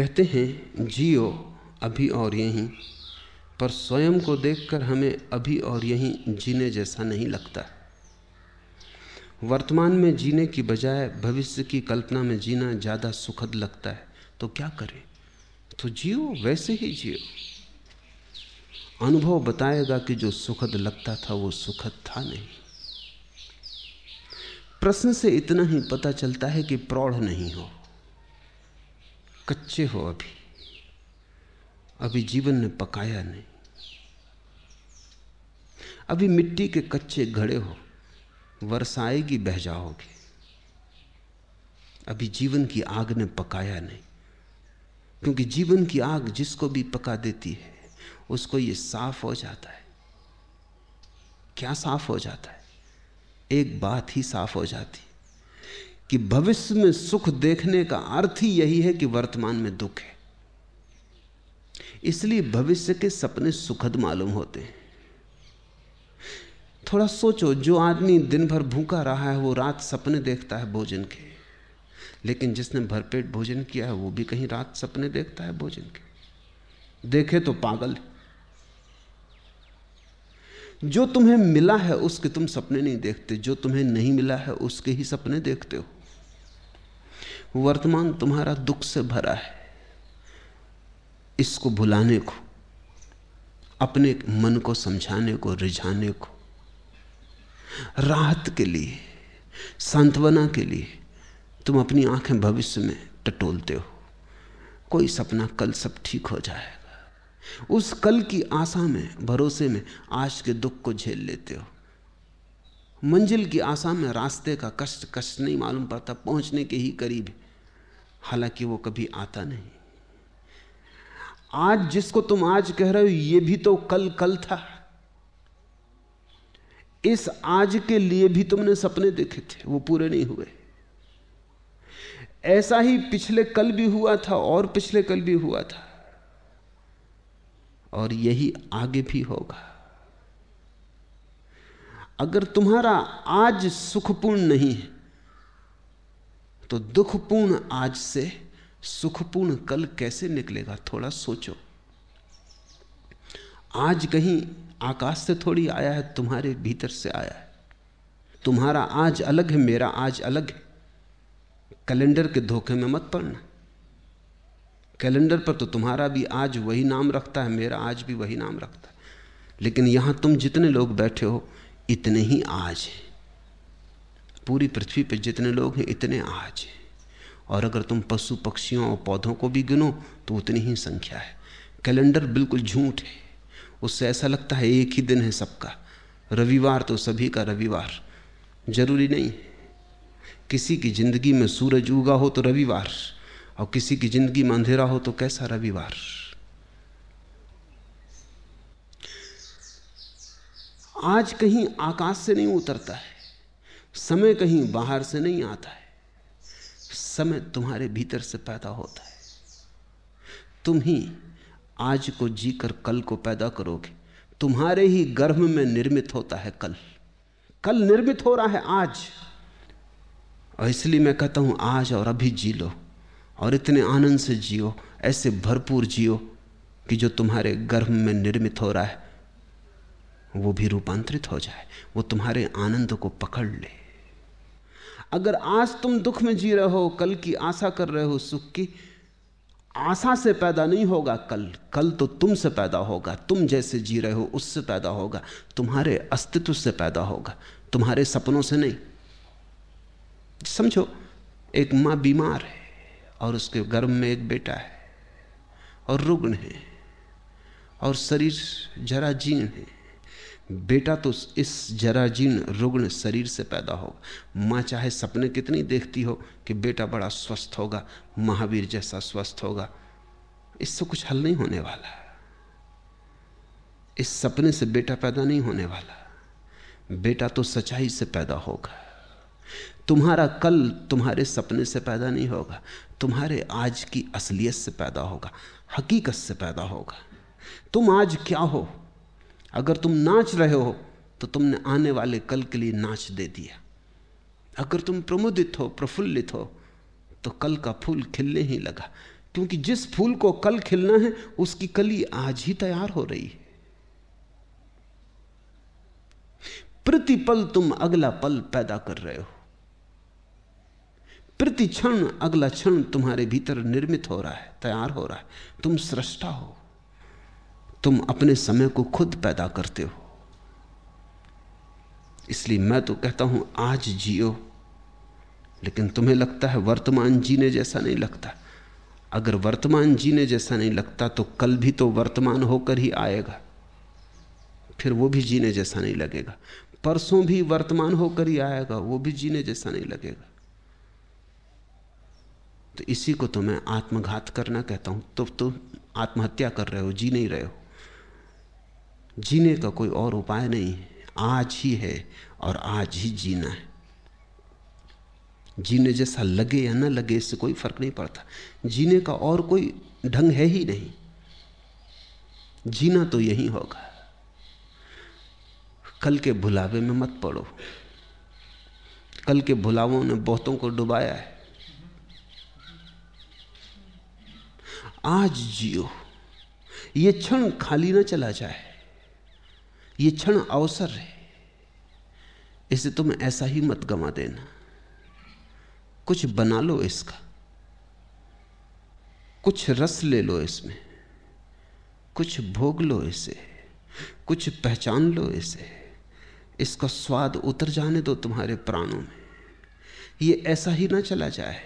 कहते हैं जियो अभी और यहीं पर स्वयं को देखकर हमें अभी और यहीं जीने जैसा नहीं लगता वर्तमान में जीने की बजाय भविष्य की कल्पना में जीना ज़्यादा सुखद लगता है तो क्या करें तो जियो वैसे ही जियो अनुभव बताएगा कि जो सुखद लगता था वो सुखद था नहीं प्रश्न से इतना ही पता चलता है कि प्रौढ़ नहीं हो कच्चे हो अभी अभी जीवन ने पकाया नहीं अभी मिट्टी के कच्चे घड़े हो वर्षा आएगी बह जाओगे अभी जीवन की आग ने पकाया नहीं क्योंकि जीवन की आग जिसको भी पका देती है उसको ये साफ हो जाता है क्या साफ हो जाता है एक बात ही साफ हो जाती कि भविष्य में सुख देखने का अर्थ ही यही है कि वर्तमान में दुख है इसलिए भविष्य के सपने सुखद मालूम होते हैं थोड़ा सोचो जो आदमी दिन भर भूखा रहा है वो रात सपने देखता है भोजन के लेकिन जिसने भरपेट भोजन किया है वो भी कहीं रात सपने देखता है भोजन के देखे तो पागल जो तुम्हें मिला है उसके तुम सपने नहीं देखते जो तुम्हें नहीं मिला है उसके ही सपने देखते हो वर्तमान तुम्हारा दुख से भरा है इसको भुलाने को अपने मन को समझाने को रिझाने को राहत के लिए सांत्वना के लिए तुम अपनी आंखें भविष्य में टटोलते हो कोई सपना कल सब ठीक हो जाएगा उस कल की आशा में भरोसे में आज के दुख को झेल लेते हो मंजिल की आशा में रास्ते का कष्ट कष्ट नहीं मालूम पड़ता पहुंचने के ही करीब है हालांकि वो कभी आता नहीं आज जिसको तुम आज कह रहे हो ये भी तो कल कल था इस आज के लिए भी तुमने सपने देखे थे वो पूरे नहीं हुए ऐसा ही पिछले कल भी हुआ था और पिछले कल भी हुआ था और यही आगे भी होगा अगर तुम्हारा आज सुखपूर्ण नहीं है तो दुखपूर्ण आज से सुखपूर्ण कल कैसे निकलेगा थोड़ा सोचो आज कहीं आकाश से थोड़ी आया है तुम्हारे भीतर से आया है तुम्हारा आज अलग है मेरा आज अलग है कैलेंडर के धोखे में मत पड़ना कैलेंडर पर तो तुम्हारा भी आज वही नाम रखता है मेरा आज भी वही नाम रखता है लेकिन यहां तुम जितने लोग बैठे हो इतने ही आज हैं पूरी पृथ्वी पर जितने लोग हैं इतने आज हैं और अगर तुम पशु पक्षियों और पौधों को भी गिनो तो उतनी ही संख्या है कैलेंडर बिल्कुल झूठ है उससे ऐसा लगता है एक ही दिन है सबका रविवार तो सभी का रविवार जरूरी नहीं किसी की ज़िंदगी में सूरज उगा हो तो रविवार और किसी की ज़िंदगी में अंधेरा हो तो कैसा रविवार आज कहीं आकाश से नहीं उतरता है समय कहीं बाहर से नहीं आता है समय तुम्हारे भीतर से पैदा होता है तुम ही आज को जीकर कल को पैदा करोगे तुम्हारे ही गर्भ में निर्मित होता है कल कल निर्मित हो रहा है आज और इसलिए मैं कहता हूं आज और अभी जी लो और इतने आनंद से जियो ऐसे भरपूर जियो कि जो तुम्हारे गर्भ में निर्मित हो रहा है वो भी रूपांतरित हो जाए वो तुम्हारे आनंद को पकड़ ले अगर आज तुम दुख में जी रहे हो कल की आशा कर रहे हो सुख की आशा से पैदा नहीं होगा कल कल तो तुम से पैदा होगा तुम जैसे जी रहे हो उससे पैदा होगा तुम्हारे अस्तित्व से पैदा होगा तुम्हारे सपनों से नहीं समझो एक माँ बीमार है और उसके गर्भ में एक बेटा है और रुग्ण है और शरीर जरा जीर्ण है बेटा तो इस जराजीर्ण रुग्ण शरीर से पैदा होगा माँ चाहे सपने कितनी देखती हो कि बेटा बड़ा स्वस्थ होगा महावीर जैसा स्वस्थ होगा इससे कुछ हल नहीं होने वाला इस सपने से बेटा पैदा नहीं होने वाला बेटा तो सच्चाई से पैदा होगा तुम्हारा कल तुम्हारे सपने से पैदा नहीं होगा तुम्हारे आज की असलियत से पैदा होगा हकीकत से पैदा होगा तुम आज क्या हो अगर तुम नाच रहे हो तो तुमने आने वाले कल के लिए नाच दे दिया अगर तुम प्रमुदित हो प्रफुल्लित हो तो कल का फूल खिलने ही लगा क्योंकि जिस फूल को कल खिलना है उसकी कली आज ही तैयार हो रही है प्रतिपल तुम अगला पल पैदा कर रहे हो प्रति क्षण अगला क्षण तुम्हारे भीतर निर्मित हो रहा है तैयार हो रहा है तुम सृष्टा हो तुम अपने समय को खुद पैदा करते हो इसलिए मैं तो कहता हूं आज जियो लेकिन तुम्हें लगता है वर्तमान जीने जैसा नहीं लगता अगर वर्तमान जीने जैसा नहीं लगता तो कल भी तो वर्तमान होकर ही आएगा फिर वो भी जीने जैसा नहीं लगेगा परसों भी वर्तमान होकर ही आएगा वो भी जीने जैसा नहीं लगेगा तो इसी को तो मैं आत्मघात करना कहता हूं तो तुम तो आत्महत्या कर रहे हो जी नहीं रहे हो जीने का कोई और उपाय नहीं है आज ही है और आज ही जीना है जीने जैसा लगे या ना लगे इससे कोई फर्क नहीं पड़ता जीने का और कोई ढंग है ही नहीं जीना तो यही होगा कल के भुलावे में मत पड़ो कल के भुलावों ने बहुतों को डुबाया है आज जियो ये क्षण खाली ना चला जाए ये क्षण अवसर है इसे तुम ऐसा ही मत गवा देना कुछ बना लो इसका कुछ रस ले लो इसमें कुछ भोग लो इसे कुछ पहचान लो इसे इसका स्वाद उतर जाने दो तुम्हारे प्राणों में ये ऐसा ही ना चला जाए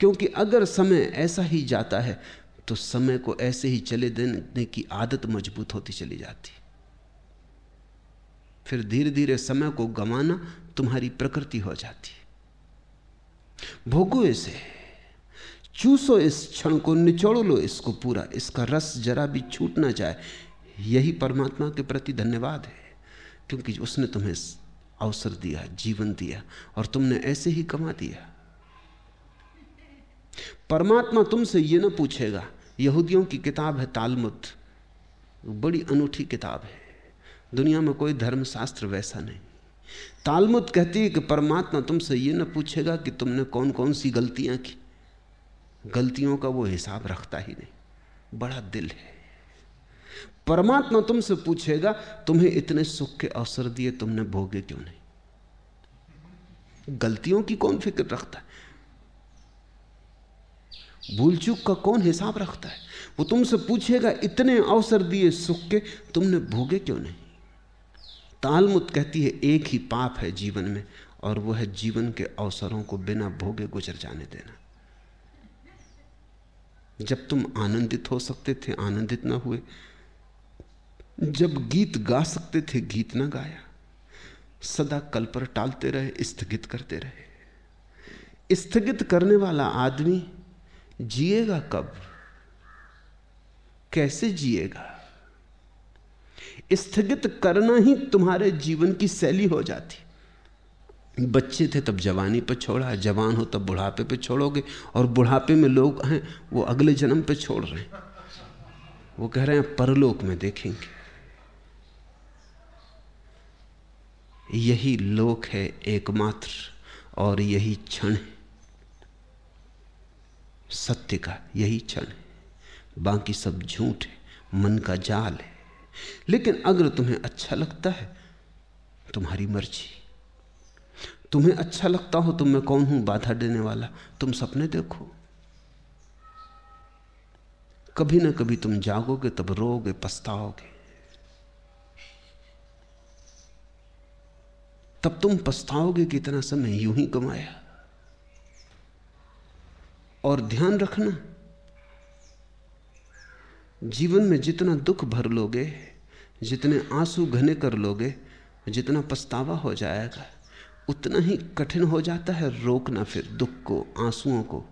क्योंकि अगर समय ऐसा ही जाता है तो समय को ऐसे ही चले देने की आदत मजबूत होती चली जाती फिर धीरे धीरे समय को गंवाना तुम्हारी प्रकृति हो जाती है भोगो इसे चूसो इस क्षण को निचोड़ लो इसको पूरा इसका रस जरा भी छूट ना जाए यही परमात्मा के प्रति धन्यवाद है क्योंकि उसने तुम्हें अवसर दिया जीवन दिया और तुमने ऐसे ही कमा दिया परमात्मा तुमसे यह ना पूछेगा यहूदियों की किताब है तालमुद बड़ी अनूठी किताब है दुनिया में कोई धर्मशास्त्र वैसा नहीं तालमुद कहती है कि परमात्मा तुमसे ये न पूछेगा कि तुमने कौन कौन सी गलतियां की गलतियों का वो हिसाब रखता ही नहीं बड़ा दिल है परमात्मा तुमसे पूछेगा तुम्हें इतने सुख के अवसर दिए तुमने भोगे क्यों नहीं गलतियों की कौन फिक्र रखता है भूल चूक का कौन हिसाब रखता है वो तुमसे पूछेगा इतने अवसर दिए सुख के तुमने भोगे क्यों नहीं तालमुत कहती है एक ही पाप है जीवन में और वो है जीवन के अवसरों को बिना भोगे गुजर जाने देना जब तुम आनंदित हो सकते थे आनंदित ना हुए जब गीत गा सकते थे गीत ना गाया सदा कल पर टालते रहे स्थगित करते रहे स्थगित करने वाला आदमी जिएगा कब कैसे जिएगा स्थगित करना ही तुम्हारे जीवन की शैली हो जाती बच्चे थे तब जवानी पर छोड़ा जवान हो तब बुढ़ापे पे छोड़ोगे और बुढ़ापे में लोग हैं वो अगले जन्म पे छोड़ रहे हैं वो कह रहे हैं परलोक में देखेंगे यही लोक है एकमात्र और यही क्षण है सत्य का यही क्षण है बाकी सब झूठ है मन का जाल है लेकिन अगर तुम्हें अच्छा लगता है तुम्हारी मर्जी तुम्हें अच्छा लगता हो तो मैं कौन हूं बाधा देने वाला तुम सपने देखो कभी ना कभी तुम जागोगे तब रोगे पछताओगे तब तुम पछताओगे कि इतना समय यूं ही कमाया और ध्यान रखना जीवन में जितना दुख भर लोगे जितने आंसू घने कर लोगे जितना पछतावा हो जाएगा उतना ही कठिन हो जाता है रोकना फिर दुख को आंसुओं को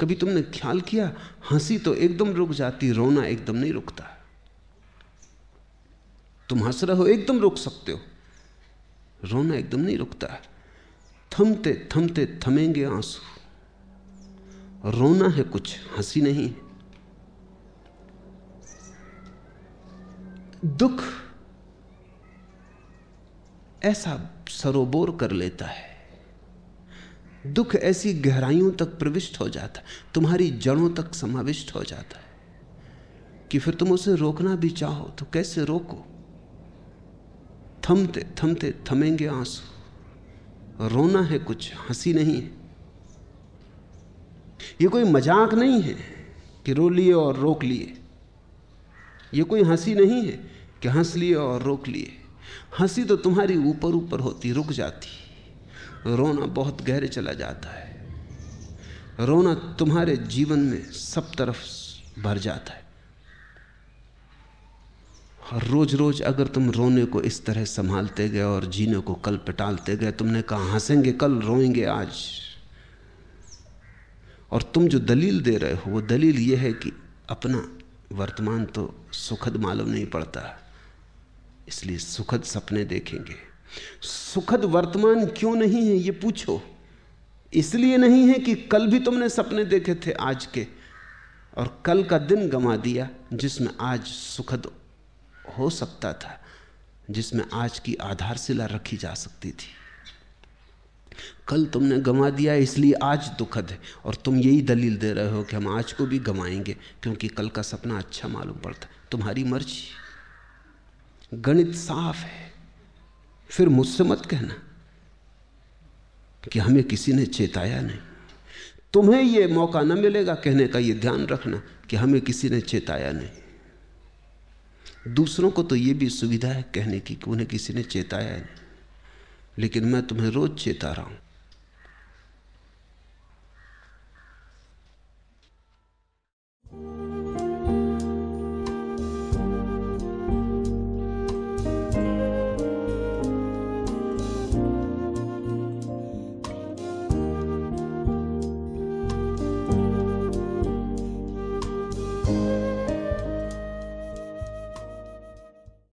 कभी तुमने ख्याल किया हंसी तो एकदम रुक जाती रोना एकदम नहीं रुकता तुम हंस रहे हो एकदम रुक सकते हो रोना एकदम नहीं रुकता थमते थमते थमेंगे आंसू रोना है कुछ हंसी नहीं है दुख ऐसा सरोबोर कर लेता है दुख ऐसी गहराइयों तक प्रविष्ट हो जाता है तुम्हारी जड़ों तक समाविष्ट हो जाता है कि फिर तुम उसे रोकना भी चाहो तो कैसे रोको थमते थमते थमेंगे आंसू रोना है कुछ हंसी नहीं है ये कोई मजाक नहीं है कि रो लिए और रोक लिए ये कोई हंसी नहीं है कि हंस लिए और रोक लिए हंसी तो तुम्हारी ऊपर ऊपर होती रुक जाती रोना बहुत गहरे चला जाता है रोना तुम्हारे जीवन में सब तरफ भर जाता है और रोज रोज अगर तुम रोने को इस तरह संभालते गए और जीने को कल पटालते गए तुमने कहा हंसेंगे कल रोएंगे आज और तुम जो दलील दे रहे हो वो दलील ये है कि अपना वर्तमान तो सुखद मालूम नहीं पड़ता इसलिए सुखद सपने देखेंगे सुखद वर्तमान क्यों नहीं है ये पूछो इसलिए नहीं है कि कल भी तुमने सपने देखे थे आज के और कल का दिन गंवा दिया जिसमें आज सुखद हो सकता था जिसमें आज की आधारशिला रखी जा सकती थी कल तुमने गंवा दिया इसलिए आज दुखद है और तुम यही दलील दे रहे हो कि हम आज को भी गंवाएंगे क्योंकि कल का सपना अच्छा मालूम पड़ता तुम्हारी मर्जी गणित साफ है फिर मुझसे मत कहना कि हमें किसी ने चेताया नहीं तुम्हें यह मौका न मिलेगा कहने का यह ध्यान रखना कि हमें किसी ने चेताया नहीं दूसरों को तो यह भी सुविधा है कहने की कि उन्हें किसी ने चेताया नहीं लेकिन मैं तुम्हें रोज चेता रहा हूं